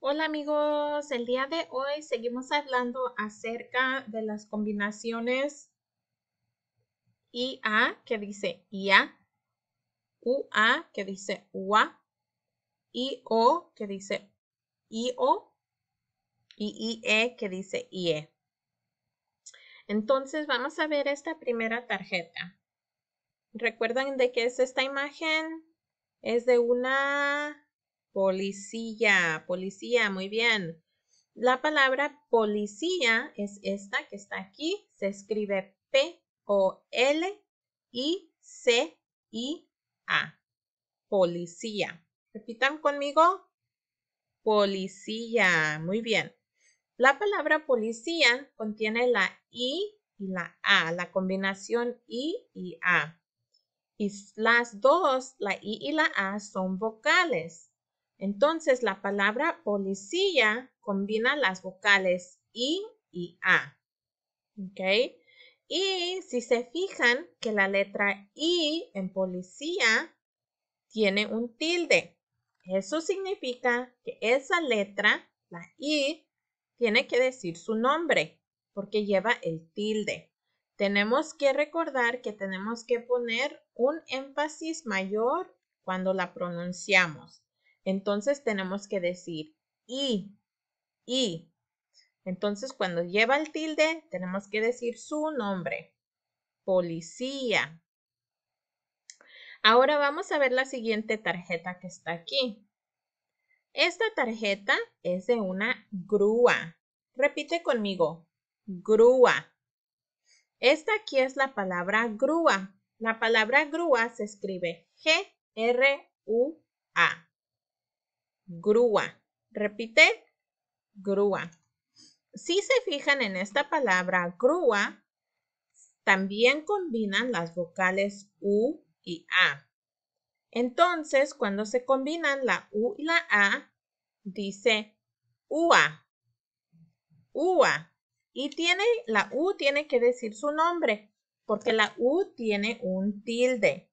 Hola amigos, el día de hoy seguimos hablando acerca de las combinaciones IA que dice IA, UA que dice UA, IO que dice IO y IE que dice IE. Entonces vamos a ver esta primera tarjeta. Recuerdan de que es esta imagen, es de una Policía, policía, muy bien. La palabra policía es esta que está aquí. Se escribe P-O-L-I-C-I-A. Policía. Repitan conmigo. Policía. Muy bien. La palabra policía contiene la I y la A, la combinación I y A. Y las dos, la I y la A, son vocales. Entonces, la palabra policía combina las vocales I y A. Y si se fijan que la letra I en policía tiene un tilde. Eso significa que esa letra, la I, tiene que decir su nombre porque lleva el tilde. Tenemos que recordar que tenemos que poner un énfasis mayor cuando la pronunciamos. Entonces tenemos que decir I, I. Entonces cuando lleva el tilde tenemos que decir su nombre. Policía. Ahora vamos a ver la siguiente tarjeta que está aquí. Esta tarjeta es de una grúa. Repite conmigo, grúa. Esta aquí es la palabra grúa. La palabra grúa se escribe G-R-U-A grúa. Repite, grúa. Si se fijan en esta palabra grúa, también combinan las vocales U y A. Entonces, cuando se combinan la U y la A, dice UA. UA. Y tiene, la U tiene que decir su nombre, porque la U tiene un tilde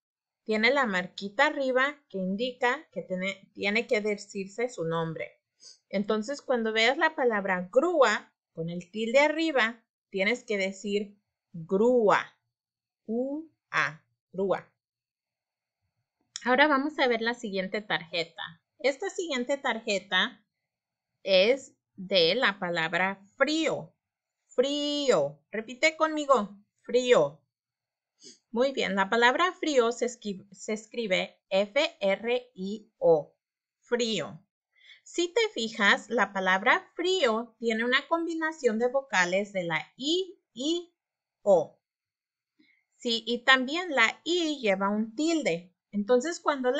tiene la marquita arriba que indica que tiene, que decirse su nombre. Entonces, cuando veas la palabra grúa con el tilde arriba, tienes que decir grúa. U -a, grúa. Ahora vamos a ver la siguiente tarjeta. Esta siguiente tarjeta es de la palabra frío. Frío. Repite conmigo. Frío. Muy bien, la palabra frío se, escribe, F-R-I-O, frío. Si te fijas, la palabra frío tiene una combinación de vocales de la I y O. Sí, y también la I lleva un tilde. Entonces, cuando,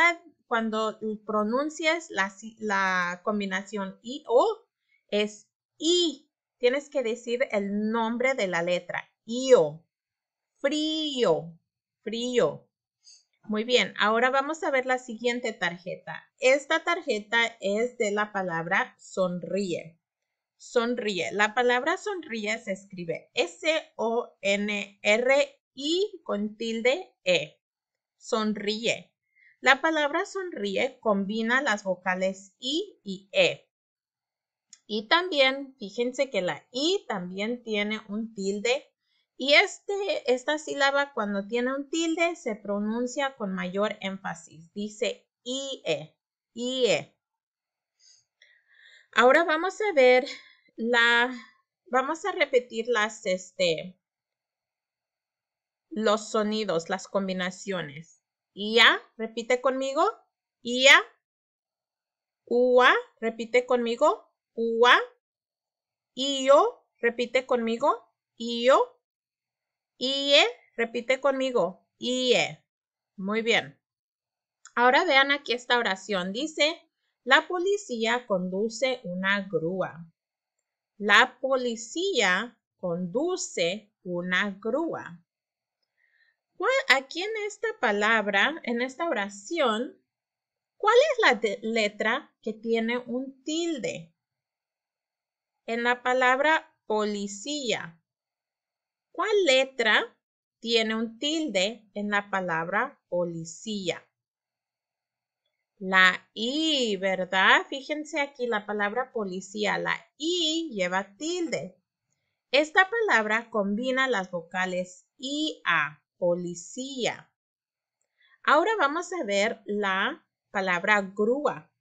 cuando pronuncias la, la combinación I O, es I. Tienes que decir el nombre de la letra, I-O, Frío frío. Muy bien, ahora vamos a ver la siguiente tarjeta. Esta tarjeta es de la palabra sonríe. Sonríe. La palabra sonríe se escribe S-O-N-R-I con tilde E. Sonríe. La palabra sonríe combina las vocales I y E. Y también, fíjense que la I también tiene un tilde y este, esta sílaba cuando tiene un tilde se pronuncia con mayor énfasis. Dice IE. IE. Ahora vamos a ver la, vamos a repetir las, este, los sonidos, las combinaciones. IA, repite conmigo. IA. UA, repite conmigo. UA. IO, repite conmigo. IO. IE, eh, repite conmigo, IE. Eh. Muy bien. Ahora vean aquí esta oración. Dice, la policía conduce una grúa. La policía conduce una grúa. Aquí en esta palabra, en esta oración, ¿cuál es la letra que tiene un tilde? En la palabra policía. ¿Cuál letra tiene un tilde en la palabra policía? La I, ¿verdad? Fíjense aquí la palabra policía. La I lleva tilde. Esta palabra combina las vocales I a policía. Ahora vamos a ver la palabra grúa.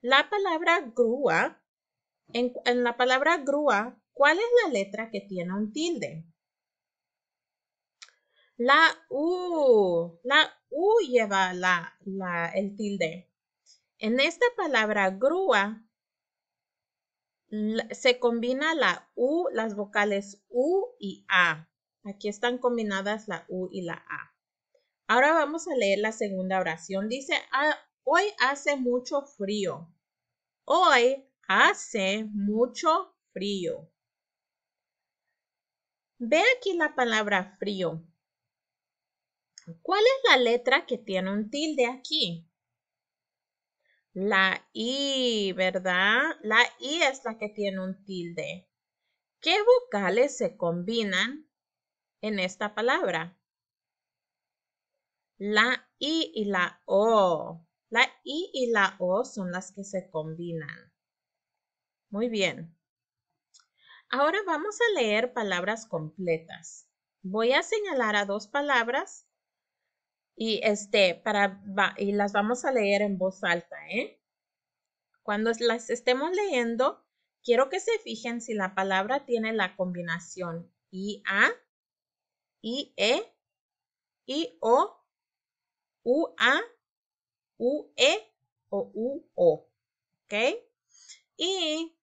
La palabra grúa, en, la palabra grúa, ¿cuál es la letra que tiene un tilde? La U. La U lleva la, el tilde. En esta palabra grúa se combina la U, las vocales U y A. Aquí están combinadas la U y la A. Ahora vamos a leer la segunda oración. Dice, ah, hoy hace mucho frío. Hoy hace mucho frío. Ve aquí la palabra frío. ¿Cuál es la letra que tiene un tilde aquí? La I, ¿verdad? La I es la que tiene un tilde. ¿Qué vocales se combinan en esta palabra? La I y la O. La I y la O son las que se combinan. Muy bien. Ahora vamos a leer palabras completas. Voy a señalar a dos palabras y, este, para, y las vamos a leer en voz alta. ¿eh? Cuando las estemos leyendo, quiero que se fijen si la palabra tiene la combinación I-A, I-E, I-O, U-A, U-E o U-O, e o o ¿Ok? Y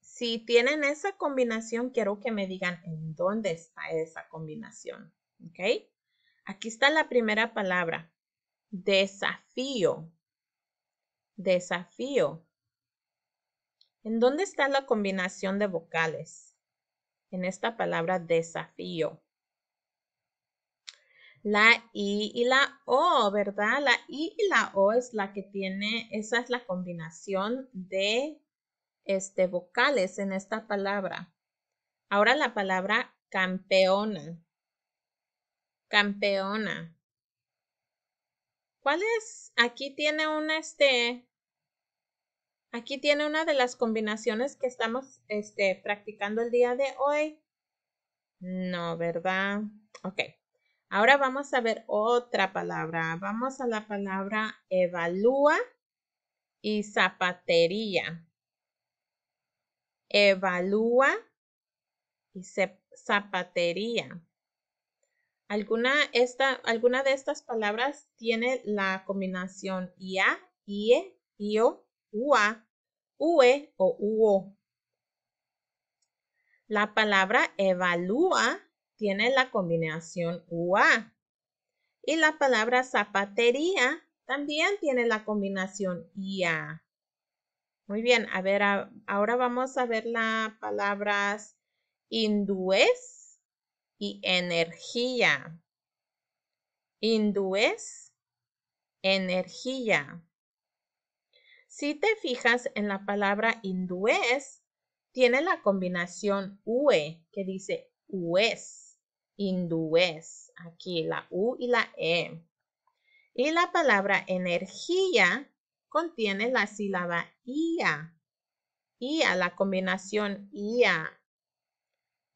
si tienen esa combinación, quiero que me digan en dónde está esa combinación. ¿Ok? Aquí está la primera palabra, desafío. Desafío. ¿En dónde está la combinación de vocales? En esta palabra desafío. La I y la O, ¿verdad? La I y la O es la que tiene, esa es la combinación de este, vocales en esta palabra. Ahora la palabra campeona campeona. ¿Cuál es? Aquí tiene una, este, aquí tiene una de las combinaciones que estamos, este, practicando el día de hoy. No, ¿verdad? Ok. Ahora vamos a ver otra palabra. Vamos a la palabra evalúa y zapatería. Evalúa y zapatería. Alguna, esta, alguna de estas palabras tiene la combinación IA, IE, IO, UA, UE o UO. La palabra evalúa tiene la combinación UA. Y la palabra zapatería también tiene la combinación IA. Muy bien, a ver, ahora vamos a ver las palabras hindúes y energía. hindúes energía. Si te fijas en la palabra hindúes, tiene la combinación UE que dice UES, hindúes, aquí la U y la E. Y la palabra energía contiene la sílaba IA, IA, la combinación IA,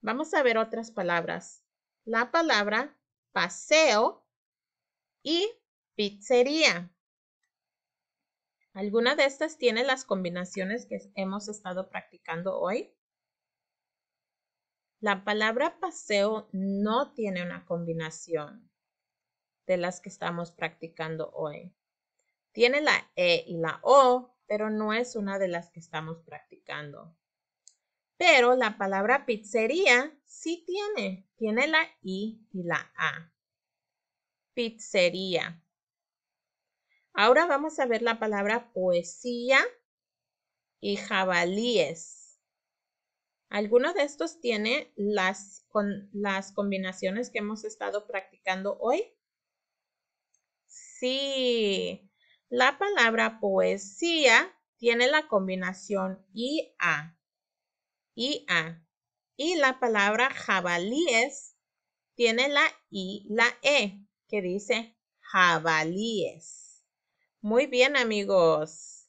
Vamos a ver otras palabras. La palabra paseo y pizzería. ¿Alguna de estas tiene las combinaciones que hemos estado practicando hoy? La palabra paseo no tiene una combinación de las que estamos practicando hoy. Tiene la E y la O, pero no es una de las que estamos practicando. Pero la palabra pizzería sí tiene, tiene la I y la A. Pizzería. Ahora vamos a ver la palabra poesía y jabalíes. ¿Alguno de estos tiene las, con, las combinaciones que hemos estado practicando hoy. Sí, la palabra poesía tiene la combinación I-A y A. Y la palabra jabalíes tiene la I, la E, que dice jabalíes. Muy bien, amigos.